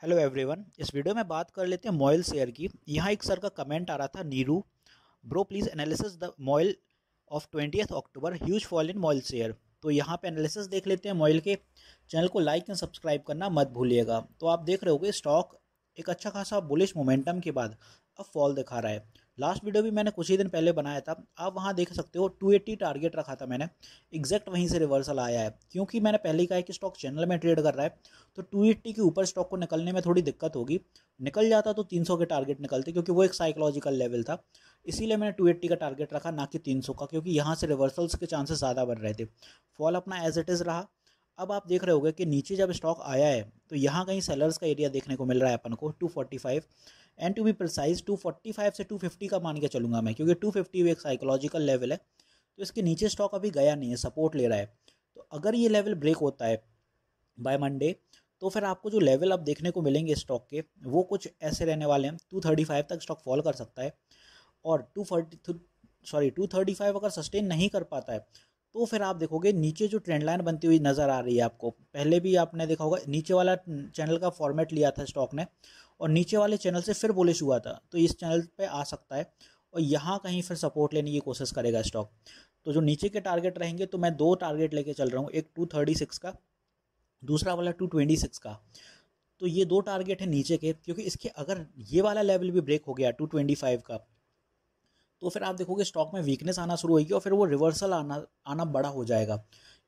hello everyone इस video में बात कर लेते हैं मॉयल शेयर की यहाँ एक सर का कमेंट आ रहा था Neeru bro please analysis the MOIL of twenty October huge fall in MOIL share तो यहाँ पे एनालिसिस देख लेते हैं मॉयल के चैनल को लाइक एंड सब्सक्राइब करना मत भूलिएगा तो आप देख रहे हो स्टॉक एक अच्छा खासा बुलिश मोमेंटम के बाद अब फॉल दिखा रहा है लास्ट वीडियो भी मैंने कुछ ही दिन पहले बनाया था आप वहाँ देख सकते हो 280 टारगेट रखा था मैंने एग्जैक्ट वहीं से रिवर्सल आया है क्योंकि मैंने पहले ही कहा है कि स्टॉक चैनल में ट्रेड कर रहा है तो 280 के ऊपर स्टॉक को निकलने में थोड़ी दिक्कत होगी निकल जाता तो 300 के टारगेट निकलते क्योंकि वो एक साइकोलॉजिकल लेवल था इसीलिए मैंने एट्टी का टारगेट रखा ना कि सौ का क्योंकि यहाँ से रिवर्सल्स के चांसेस ज़्यादा बन रहे थे फॉल अपना एज इट इज़ रहा अब आप देख रहे होगे कि नीचे जब स्टॉक आया है तो यहाँ कहीं सेलर्स का एरिया देखने को मिल रहा है अपन को five and to be precise 245 से 250 का मान के चलूंगा मैं क्योंकि 250 भी एक साइकोलॉजिकल लेवल है तो इसके नीचे स्टॉक अभी गया नहीं है सपोर्ट ले रहा है तो अगर ये लेवल ब्रेक होता है बाय मंडे तो फिर आपको जो लेवल आप देखने को मिलेंगे स्टॉक के वो कुछ ऐसे रहने वाले हैं टू थर्टी फाइव तक स्टॉक फॉल कर सकता है और two forty sorry two thirty five अगर सस्टेन नहीं कर पाता है तो फिर आप देखोगे नीचे जो ट्रेंड लाइन बनती हुई नज़र आ रही है आपको पहले भी आपने देखा होगा नीचे वाला चैनल का फॉर्मेट लिया था स्टॉक ने और नीचे वाले चैनल से फिर बोलिश हुआ था तो इस चैनल पे आ सकता है और यहाँ कहीं फिर सपोर्ट लेने की कोशिश करेगा स्टॉक तो जो नीचे के टारगेट रहेंगे तो मैं दो टारगेट लेके चल रहा हूँ एक टू थर्टी सिक्स का दूसरा वाला टू ट्वेंटी सिक्स का तो ये दो टारगेट है नीचे के क्योंकि इसके अगर ये वाला लेवल भी ब्रेक हो गया टू ट्वेंटी फाइव का तो फिर आप देखोगे स्टॉक में वीकनेस आना शुरू होगी और फिर वो रिवर्सल आना आना बड़ा हो जाएगा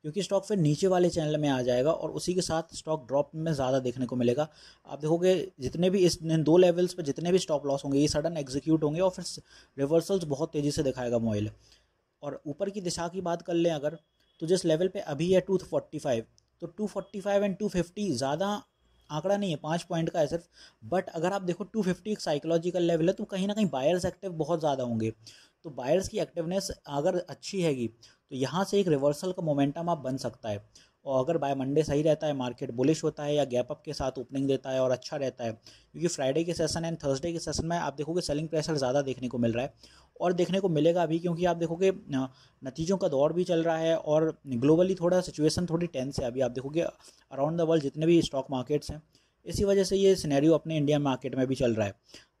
क्योंकि स्टॉक फिर नीचे वाले चैनल में आ जाएगा और उसी के साथ स्टॉक ड्रॉप में ज़्यादा देखने को मिलेगा आप देखोगे जितने भी इस दो लेवल्स पर जितने भी स्टॉप लॉस होंगे ये सडन एग्जीक्यूट होंगे और फिर रिवर्सल्स बहुत तेज़ी से दिखाएगा मोबाइल और ऊपर की दिशा की बात कर लें अगर तो जिस लेवल पे अभी है टू फोर्टी फाइव तो two forty five and two fifty ज़्यादा आंकड़ा नहीं है पाँच पॉइंट का है सिर्फ बट अगर आप देखो टू फिफ्टी एक साइकोलॉजिकल लेवल है तो कहीं ना कहीं बायर्स एक्टिव बहुत ज़्यादा होंगे तो बायर्स की एक्टिवनेस अगर अच्छी हैगी तो यहाँ से एक रिवर्सल का मोमेंटम आप बन सकता है और अगर बाय मंडे सही रहता है मार्केट बुलिश होता है या गैप अप के साथ ओपनिंग देता है और अच्छा रहता है क्योंकि फ्राइडे के सेशन एंड थर्सडे के सेशन में आप देखोगे सेलिंग प्रेशर ज़्यादा देखने को मिल रहा है और देखने को मिलेगा भी क्योंकि आप देखोगे नतीजों का दौर भी चल रहा है और ग्लोबली थोड़ा सिचुएशन थोड़ी टेंस है अभी आप देखोगे अराउंड द वर्ल्ड जितने भी स्टॉक मार्केट्स हैं इसी वजह से ये सिनेरियो अपने इंडिया मार्केट में भी चल रहा है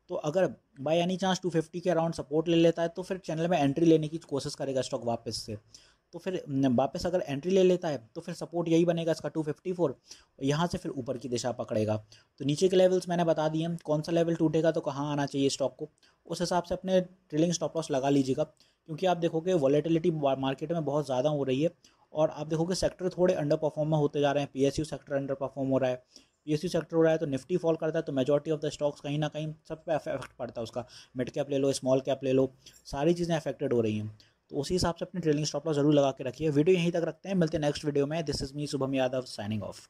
तो अगर बाय एनी चांस 250 के अराउंड सपोर्ट ले लेता है तो फिर चैनल में एंट्री लेने की कोशिश करेगा स्टॉक वापस से तो फिर वापस अगर एंट्री ले लेता है तो फिर सपोर्ट यही बनेगा इसका टू फिफ्टी फोर यहाँ से फिर ऊपर की दिशा पकड़ेगा तो नीचे के लेवल्स मैंने बता दिए हैं कौन सा लेवल टूटेगा तो कहाँ आना चाहिए स्टॉक को उस हिसाब से अपने ट्रेलिंग स्टॉप लॉस लगा लीजिएगा क्योंकि आप देखोगे वॉलेटिलिटी मार्केट में बहुत ज़्यादा हो रही है और आप देखोगे सेक्टर थोड़े अंडर परफॉर्म में होते जा रहे हैं पी सेक्टर अंडर परफॉर्म हो रहा है पीएसयू सेक्टर हो रहा है तो निफ्टी फॉल करता है तो मेजॉरिटी ऑफ द स्टॉक्स कहीं ना कहीं सब पे इफेक्ट पड़ता है उसका मिड कैप ले लो स्मॉल कैप ले लो सारी चीज़ें अफेक्टेड हो रही हैं तो उसी हिसाब से अपने ट्रेलिंग स्टॉप लॉस जरूर लगा के रखिए वीडियो यहीं तक रखते हैं मिलते हैं नेक्स्ट वीडियो में this is me Shubham Yadav signing of